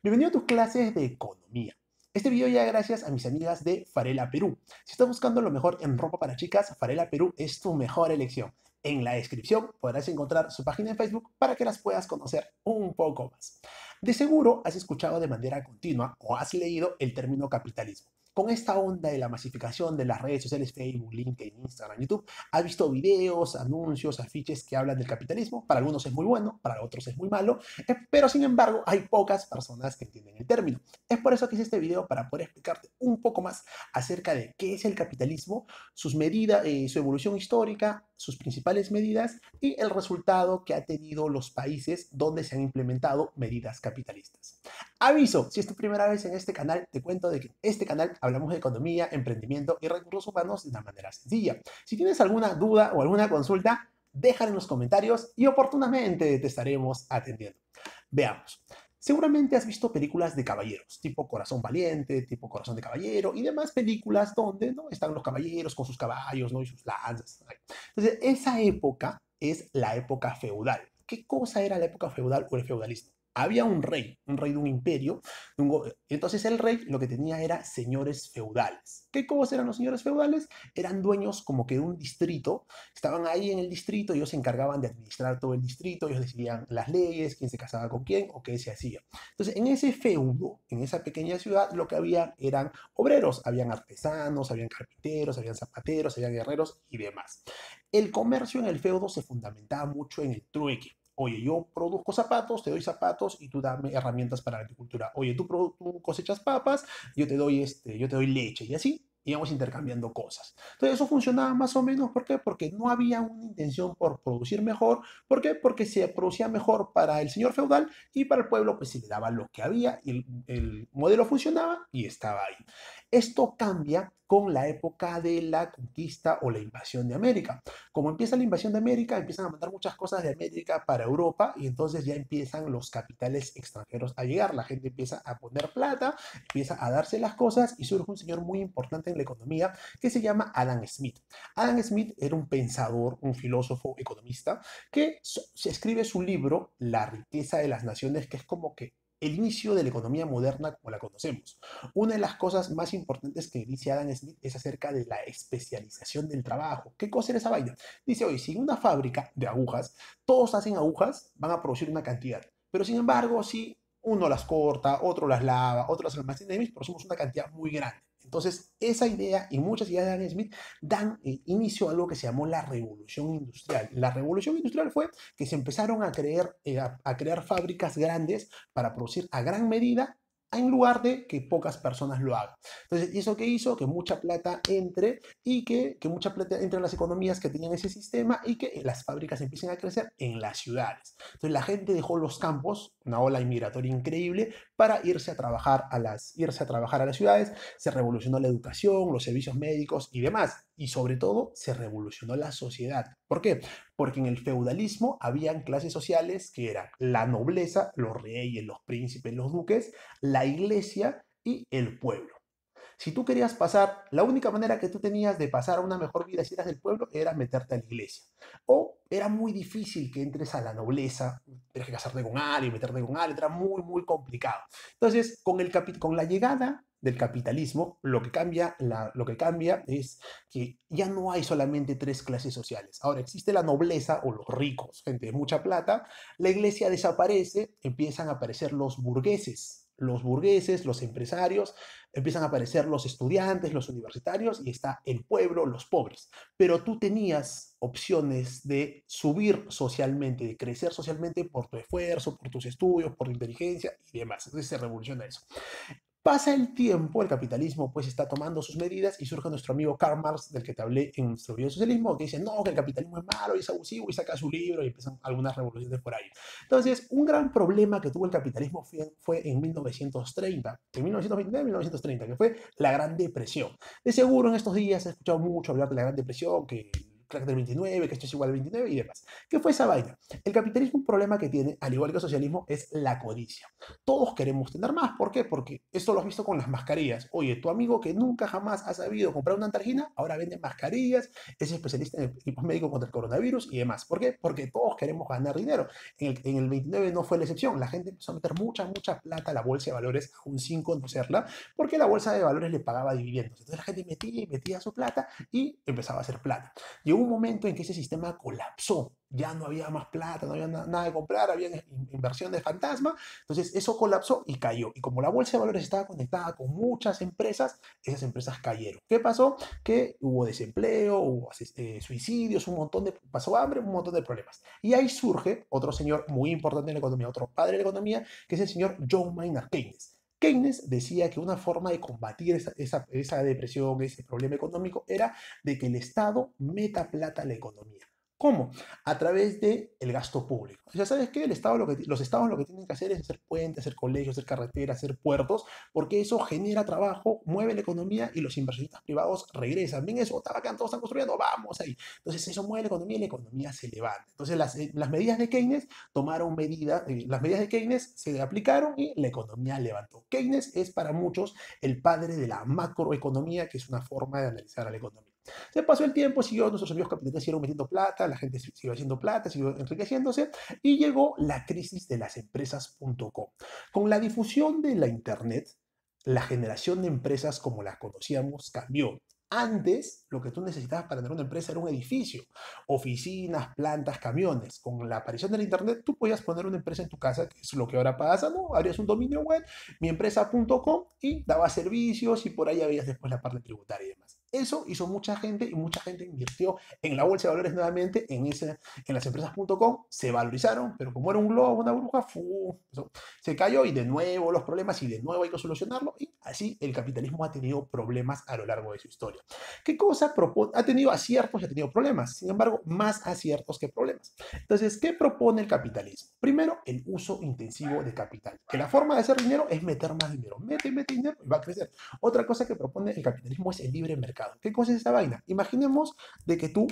Bienvenido a tus clases de economía. Este video ya gracias a mis amigas de Farela Perú. Si estás buscando lo mejor en ropa para chicas, Farela Perú es tu mejor elección. En la descripción podrás encontrar su página en Facebook para que las puedas conocer un poco más. De seguro has escuchado de manera continua o has leído el término capitalismo con esta onda de la masificación de las redes sociales, Facebook, LinkedIn, Instagram, YouTube, has visto videos, anuncios, afiches que hablan del capitalismo. Para algunos es muy bueno, para otros es muy malo, eh, pero sin embargo hay pocas personas que entienden el término. Es por eso que hice este video para poder explicarte un poco más acerca de qué es el capitalismo, sus medidas, eh, su evolución histórica, sus principales medidas y el resultado que ha tenido los países donde se han implementado medidas capitalistas. Aviso, si es tu primera vez en este canal, te cuento de que este canal hablamos de economía, emprendimiento y recursos humanos de una manera sencilla. Si tienes alguna duda o alguna consulta, déjala en los comentarios y oportunamente te estaremos atendiendo. Veamos. Seguramente has visto películas de caballeros, tipo Corazón Valiente, tipo Corazón de Caballero y demás películas donde ¿no? están los caballeros con sus caballos ¿no? y sus lanzas. Entonces, esa época es la época feudal. ¿Qué cosa era la época feudal o el feudalismo? había un rey, un rey de un imperio, entonces el rey lo que tenía era señores feudales. ¿Qué cosas eran los señores feudales? Eran dueños como que de un distrito, estaban ahí en el distrito, ellos se encargaban de administrar todo el distrito, ellos decidían las leyes, quién se casaba con quién o qué se hacía. Entonces en ese feudo, en esa pequeña ciudad, lo que había eran obreros, habían artesanos, habían carpinteros, habían zapateros, habían guerreros y demás. El comercio en el feudo se fundamentaba mucho en el trueque. Oye, yo produzco zapatos, te doy zapatos y tú dame herramientas para la agricultura. Oye, tú, cosechas papas, yo te doy este, yo te doy leche y así íbamos intercambiando cosas. Entonces eso funcionaba más o menos, ¿por qué? Porque no había una intención por producir mejor, ¿por qué? Porque se producía mejor para el señor feudal y para el pueblo pues se le daba lo que había, y el, el modelo funcionaba y estaba ahí. Esto cambia con la época de la conquista o la invasión de América. Como empieza la invasión de América, empiezan a mandar muchas cosas de América para Europa y entonces ya empiezan los capitales extranjeros a llegar, la gente empieza a poner plata, empieza a darse las cosas y surge un señor muy importante en la economía, que se llama Adam Smith. Adam Smith era un pensador, un filósofo economista, que se escribe su libro La riqueza de las naciones, que es como que el inicio de la economía moderna como la conocemos. Una de las cosas más importantes que dice Adam Smith es acerca de la especialización del trabajo. ¿Qué cosa era esa vaina? Dice hoy, si en una fábrica de agujas todos hacen agujas, van a producir una cantidad. Pero sin embargo, si uno las corta, otro las lava, otro las almacena, y producimos una cantidad muy grande. Entonces, esa idea y muchas ideas de Adam Smith dan eh, inicio a algo que se llamó la revolución industrial. La revolución industrial fue que se empezaron a, eh, a crear fábricas grandes para producir a gran medida en lugar de que pocas personas lo hagan. Entonces, ¿eso que hizo? Que mucha plata entre y que, que mucha plata entre en las economías que tenían ese sistema y que las fábricas empiecen a crecer en las ciudades. Entonces, la gente dejó los campos, una ola inmigratoria increíble, para irse a trabajar a las, irse a, trabajar a las ciudades. Se revolucionó la educación, los servicios médicos y demás y sobre todo se revolucionó la sociedad. ¿Por qué? Porque en el feudalismo habían clases sociales que eran la nobleza, los reyes, los príncipes, los duques, la iglesia y el pueblo. Si tú querías pasar, la única manera que tú tenías de pasar a una mejor vida si eras del pueblo era meterte a la iglesia. O era muy difícil que entres a la nobleza tienes que casarte con alguien, meterte con alguien, era muy, muy complicado. Entonces, con, el con la llegada del capitalismo, lo que, cambia, lo que cambia es que ya no hay solamente tres clases sociales. Ahora existe la nobleza o los ricos, gente de mucha plata, la iglesia desaparece, empiezan a aparecer los burgueses, los burgueses, los empresarios, empiezan a aparecer los estudiantes, los universitarios y está el pueblo, los pobres. Pero tú tenías opciones de subir socialmente, de crecer socialmente por tu esfuerzo, por tus estudios, por tu inteligencia y demás. Entonces se revoluciona eso. Pasa el tiempo, el capitalismo pues está tomando sus medidas y surge nuestro amigo Karl Marx, del que te hablé en nuestro video de socialismo, que dice, no, que el capitalismo es malo y es abusivo y saca su libro y empiezan algunas revoluciones por ahí. Entonces, un gran problema que tuvo el capitalismo fue, en 1930, en 1929, 1930, que fue la Gran Depresión. De seguro en estos días he escuchado mucho hablar de la Gran Depresión, que crack del 29, que esto es igual al 29 y demás. ¿Qué fue esa vaina? El capitalismo un problema que tiene, al igual que el socialismo, es la codicia. Todos queremos tener más. ¿Por qué? Porque esto lo has visto con las mascarillas. Oye, tu amigo que nunca jamás ha sabido comprar una antargina, ahora vende mascarillas, es especialista en equipos médicos contra el coronavirus y demás. ¿Por qué? Porque todos queremos ganar dinero. En el, 29 no fue la excepción. La gente empezó a meter mucha, mucha plata a la bolsa de valores, aún sin conocerla, porque la bolsa de valores le pagaba dividendos. Entonces la gente metía y metía su plata y empezaba a hacer plata. Llegó un momento en que ese sistema colapsó. Ya no había más plata, no había nada de comprar, había inversión de fantasma. Entonces eso colapsó y cayó. Y como la bolsa de valores estaba conectada con muchas empresas, esas empresas cayeron. ¿Qué pasó? Que hubo desempleo, hubo eh, suicidios, un montón de... pasó hambre, un montón de problemas. Y ahí surge otro señor muy importante en la economía, otro padre de la economía, que es el señor John Maynard Keynes. Keynes decía que una forma de combatir esa, depresión, ese problema económico, era de que el Estado meta plata a la economía. ¿Cómo? A través del el gasto público. Ya sabes que, el Estado los estados lo que tienen que hacer es hacer puentes, hacer colegios, hacer carreteras, hacer puertos, porque eso genera trabajo, mueve la economía y los inversionistas privados regresan. Ven eso, está acá, todos están construyendo, vamos ahí. Entonces eso mueve la economía y la economía se levanta. Entonces las, eh, medidas de Keynes tomaron medidas, eh, las medidas de Keynes se aplicaron y la economía levantó. Keynes es para muchos el padre de la macroeconomía, que es una forma de analizar a la economía. Se pasó el tiempo, siguió, nuestros amigos capitalistas siguieron metiendo plata, la gente siguió haciendo plata, siguió enriqueciéndose y llegó la crisis de las empresas.com. Con la difusión de la Internet, la generación de empresas como las conocíamos cambió. Antes, lo que tú necesitabas para tener una empresa era un edificio, oficinas, plantas, camiones. Con la aparición del Internet, tú podías poner una empresa en tu casa, que es lo que ahora pasa, ¿no? Abrías un dominio web, miempresa.com, y daba servicios y por ahí habías después la parte tributaria y demás. Eso hizo mucha gente y mucha gente invirtió en la bolsa de valores nuevamente, en, ese, en las empresas.com, se valorizaron, pero como era un globo, una burbuja, se cayó y de nuevo los problemas y de nuevo hay que solucionarlo y así el capitalismo ha tenido problemas a lo largo de su historia. ¿Qué cosa Ha tenido aciertos y ha tenido problemas, sin embargo, más aciertos que problemas. Entonces, ¿qué propone el capitalismo? Primero, el uso intensivo de capital, que la forma de hacer dinero es meter más dinero, mete, mete dinero y va a crecer. Otra cosa que propone el capitalismo es el libre mercado ¿Qué ¿Qué es esta vaina? Imaginemos de que tú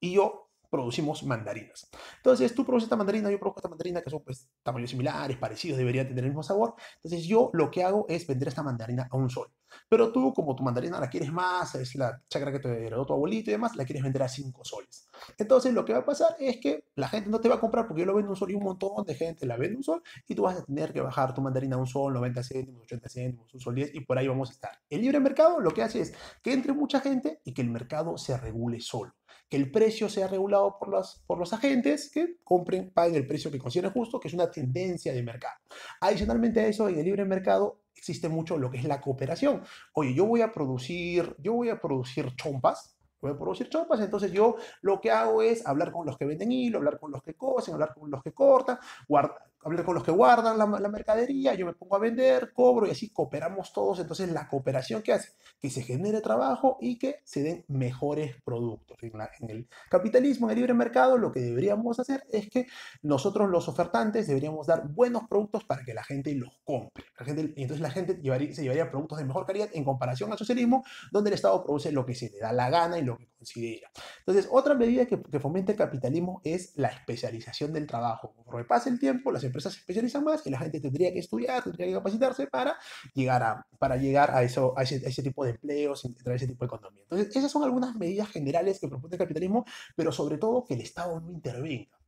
y yo producimos mandarinas. Entonces, tú produces esta mandarina, yo produzco esta mandarina, que son pues tamaños similares, parecidos, deberían tener el mismo sabor. Entonces, yo lo que hago es vender esta mandarina a un sol. Pero tú, como tu mandarina la quieres más, es la chacra que te heredó tu abuelito y demás, la quieres vender a cinco soles. Entonces lo que va a pasar es que la gente no te va a comprar porque yo lo vendo un sol y un montón de gente la vende un sol y tú vas a tener que bajar tu mandarina a un sol, 90 céntimos, 80 céntimos, un sol 10 y por ahí vamos a estar. El libre mercado lo que hace es que entre mucha gente y que el mercado se regule solo que el precio sea regulado por, las, por los agentes que compren, paguen el precio que consideren justo, que es una tendencia de mercado. Adicionalmente a eso, en el libre mercado existe mucho lo que es la cooperación. Oye, yo voy a producir, yo voy a producir chompas, pueden producir chopas, Entonces yo lo que hago es hablar con los que venden hilo, hablar con los que cosen, hablar con los que cortan, guardar hablar con los que guardan la, mercadería, yo me pongo a vender, cobro y así cooperamos todos. Entonces la cooperación que hace que se genere trabajo y que se den mejores productos. En, el capitalismo, en el libre mercado, lo que deberíamos hacer es que nosotros los ofertantes deberíamos dar buenos productos para que la gente los compre. y entonces la gente llevaría, se llevaría productos de mejor calidad en comparación al socialismo, donde el Estado produce lo que se le da la gana y lo que pues, Entonces, otra medida que, fomenta el capitalismo es la especialización del trabajo. Conforme pasa el tiempo, las empresas se especializan más y la gente tendría que estudiar, tendría que capacitarse para llegar a, para llegar a, eso, ese, tipo de empleos, a ese tipo de economía. Entonces, esas son algunas medidas generales que propone el capitalismo, pero sobre todo que el Estado no intervenga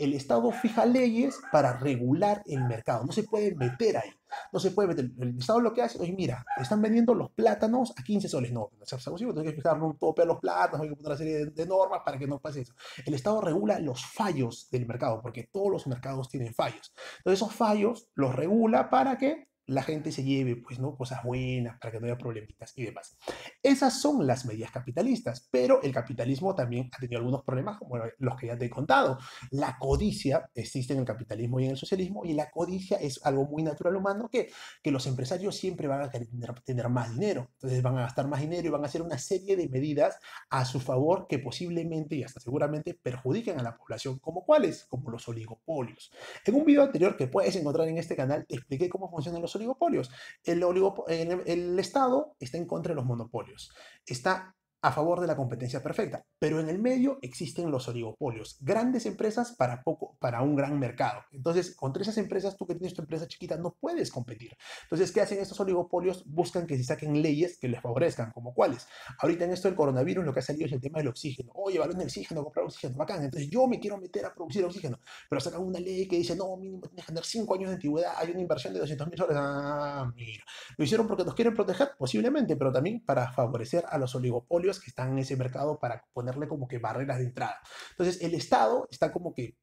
el Estado fija leyes para regular el mercado, no se puede meter ahí, no se puede meter. El Estado lo que hace, oye, mira, están vendiendo los plátanos a 15 soles, no, no es abusivo, que fijar un tope a los plátanos, hay que poner una serie de, normas para que no pase eso. El Estado regula los fallos del mercado, porque todos los mercados tienen fallos. Entonces esos fallos los regula para que la gente se lleve, pues, ¿no? Cosas buenas para que no haya problemitas y demás. Esas son las medidas capitalistas, pero el capitalismo también ha tenido algunos problemas, como los que ya te he contado. La codicia existe en el capitalismo y en el socialismo, y la codicia es algo muy natural humano que, que los empresarios siempre van a querer tener más dinero. Entonces van a gastar más dinero y van a hacer una serie de medidas a su favor que posiblemente y hasta seguramente perjudiquen a la población, como cuáles, como los oligopolios. En un video anterior que puedes encontrar en este canal, te expliqué cómo funcionan los oligopolios. El, Estado está en contra de los monopolios, está a favor de la competencia perfecta, pero en el medio existen los oligopolios, grandes empresas para, poco, para un gran mercado. Entonces, contra esas empresas, tú que tienes tu empresa chiquita, no puedes competir. Entonces, ¿qué hacen estos oligopolios? Buscan que se saquen leyes que les favorezcan, como cuáles. Ahorita en esto del coronavirus lo que ha salido es el tema del oxígeno. Oye, valor el oxígeno, comprar oxígeno, bacán. Entonces, yo me quiero meter a producir oxígeno, pero sacan una ley que dice, no, mínimo tienes que tener 5 años de antigüedad, hay una inversión de 200 mil dólares. Ah, mira. Lo hicieron porque nos quieren proteger, posiblemente, pero también para favorecer a los oligopolios que están en ese mercado para ponerle como que barreras de entrada. Entonces, el Estado está como que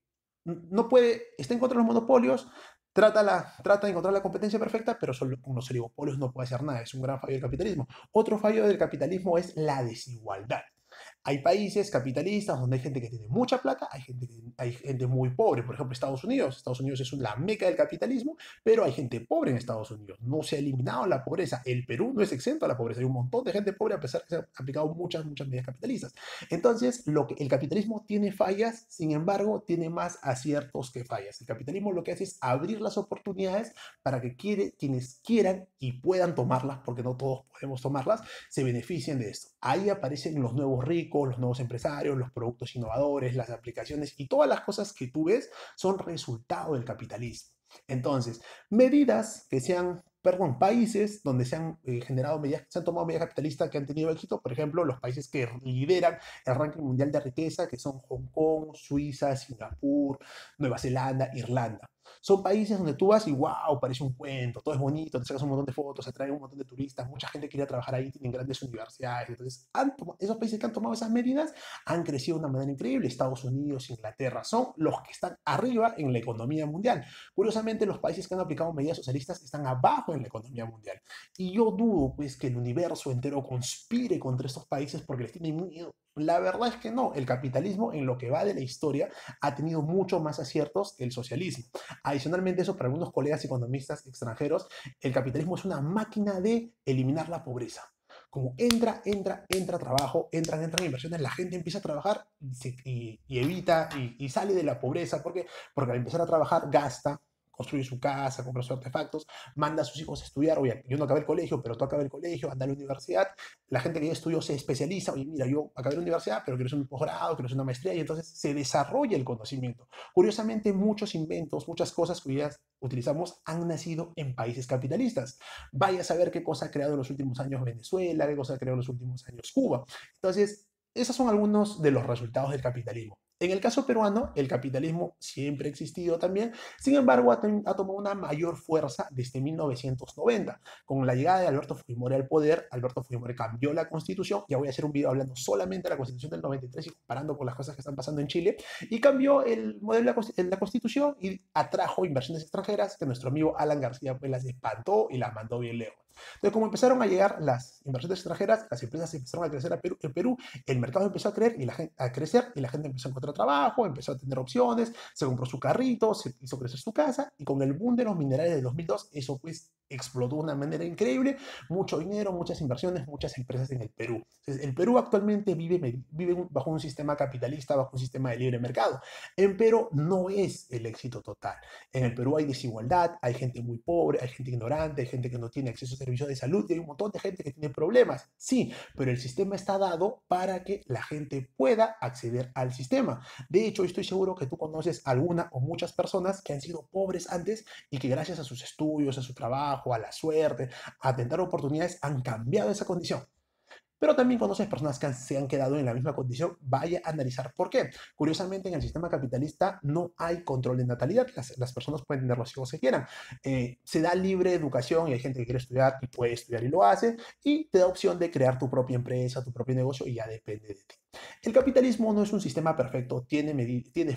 no puede, está en contra de los monopolios, trata, la, trata de encontrar la competencia perfecta, pero solo con los oligopolios no puede hacer nada. Es un gran fallo del capitalismo. Otro fallo del capitalismo es la desigualdad. Hay países capitalistas donde hay gente que tiene mucha plata, hay gente, hay gente muy pobre, por ejemplo Estados Unidos. Estados Unidos es la meca del capitalismo, pero hay gente pobre en Estados Unidos. No se ha eliminado la pobreza. El Perú no es exento a la pobreza. Hay un montón de gente pobre a pesar que se han aplicado muchas, muchas medidas capitalistas. Entonces, lo que, el capitalismo tiene fallas, sin embargo, tiene más aciertos que fallas. El capitalismo lo que hace es abrir las oportunidades para que quienes quieran y puedan tomarlas, porque no todos podemos tomarlas, se beneficien de esto. Ahí aparecen los nuevos ricos los nuevos empresarios, los productos innovadores, las aplicaciones y todas las cosas que tú ves son resultado del capitalismo. Entonces, medidas que sean perdón, países donde se han eh, generado medidas, se han tomado medidas capitalistas que han tenido éxito, por ejemplo, los países que lideran el ranking mundial de riqueza, que son Hong Kong, Suiza, Singapur, Nueva Zelanda, Irlanda. Son países donde tú vas y wow, parece un cuento, todo es bonito, te sacas un montón de fotos, se atrae un montón de turistas, mucha gente quiere trabajar ahí, tienen grandes universidades. Entonces, esos países que han tomado esas medidas han crecido de una manera increíble. Estados Unidos, Inglaterra, son los que están arriba en la economía mundial. Curiosamente, los países que han aplicado medidas socialistas están abajo en la economía mundial. Y yo dudo, pues, que el universo entero conspire contra estos países porque les tiene miedo la verdad es que no, el capitalismo en lo que va de la historia ha tenido mucho más aciertos que el socialismo. Adicionalmente eso, para algunos colegas economistas extranjeros, el capitalismo es una máquina de eliminar la pobreza. Como entra, entra, entra trabajo, entran, entran inversiones, la gente empieza a trabajar y, evita y, sale de la pobreza qué? porque al empezar a trabajar gasta, construye su casa, compra sus artefactos, manda a sus hijos a estudiar, oye, yo no acabé el colegio, pero tú acabas el colegio, anda a la universidad, la gente que ya se especializa, oye, mira, yo acabé la universidad, pero quiero hacer un posgrado, quiero hacer una maestría, y entonces se desarrolla el conocimiento. Curiosamente, muchos inventos, muchas cosas que día utilizamos han nacido en países capitalistas. Vaya a saber qué cosa ha creado en los últimos años Venezuela, qué cosa ha creado en los últimos años Cuba. Entonces, esos son algunos de los resultados del capitalismo. En el caso peruano, el capitalismo siempre ha existido también, sin embargo, ha, tomado una mayor fuerza desde 1990. Con la llegada de Alberto Fujimori al poder, Alberto Fujimori cambió la constitución, ya voy a hacer un video hablando solamente de la constitución del 93 y comparando con las cosas que están pasando en Chile, y cambió el modelo de la, constitución y atrajo inversiones extranjeras que nuestro amigo Alan García pues las espantó y las mandó bien lejos. Entonces, como empezaron a llegar las inversiones extranjeras, las empresas empezaron a crecer en Perú, el mercado empezó a, creer y la gente, a crecer y la gente empezó a encontrar trabajo, empezó a tener opciones, se compró su carrito, se hizo crecer su casa y con el boom de los minerales de 2002, eso pues explotó de una manera increíble, mucho dinero, muchas inversiones, muchas empresas en el Perú. Entonces, el Perú actualmente vive, vive bajo un sistema capitalista, bajo un sistema de libre mercado, pero no es el éxito total. En el Perú hay desigualdad, hay gente muy pobre, hay gente ignorante, hay gente que no tiene acceso a servicio de salud y hay un montón de gente que tiene problemas. Sí, pero el sistema está dado para que la gente pueda acceder al sistema. De hecho, estoy seguro que tú conoces alguna o muchas personas que han sido pobres antes y que gracias a sus estudios, a su trabajo, a la suerte, a tener oportunidades, han cambiado esa condición. Pero también conoces personas que se han quedado en la misma condición, vaya a analizar por qué. Curiosamente, en el sistema capitalista no hay control de natalidad, las, personas pueden tener los hijos que quieran. Eh, se da libre educación y hay gente que quiere estudiar y puede estudiar y lo hace, y te da opción de crear tu propia empresa, tu propio negocio y ya depende de ti. El capitalismo no es un sistema perfecto, tiene,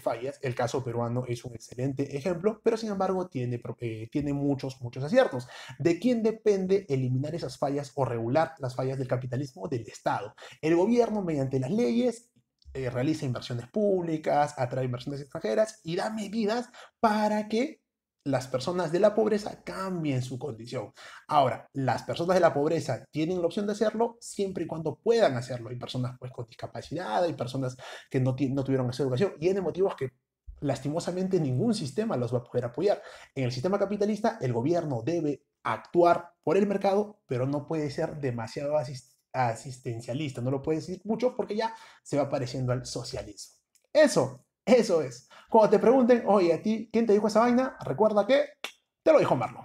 fallas, el caso peruano es un excelente ejemplo, pero sin embargo eh, tiene, muchos, muchos aciertos. ¿De quién depende eliminar esas fallas o regular las fallas del capitalismo? Del Estado. El gobierno mediante las leyes eh, realiza inversiones públicas, atrae inversiones extranjeras y da medidas para que las personas de la pobreza cambien su condición. Ahora, las personas de la pobreza tienen la opción de hacerlo siempre y cuando puedan hacerlo. Hay personas pues, con discapacidad, hay personas que no, no tuvieron esa educación y hay motivos que lastimosamente ningún sistema los va a poder apoyar. En el sistema capitalista, el gobierno debe actuar por el mercado, pero no puede ser demasiado asistencialista. No lo puede decir mucho porque ya se va pareciendo al socialismo. Eso eso es. Cuando te pregunten, oye, ¿a ti quién te dijo esa vaina? Recuerda que te lo dijo Marlo.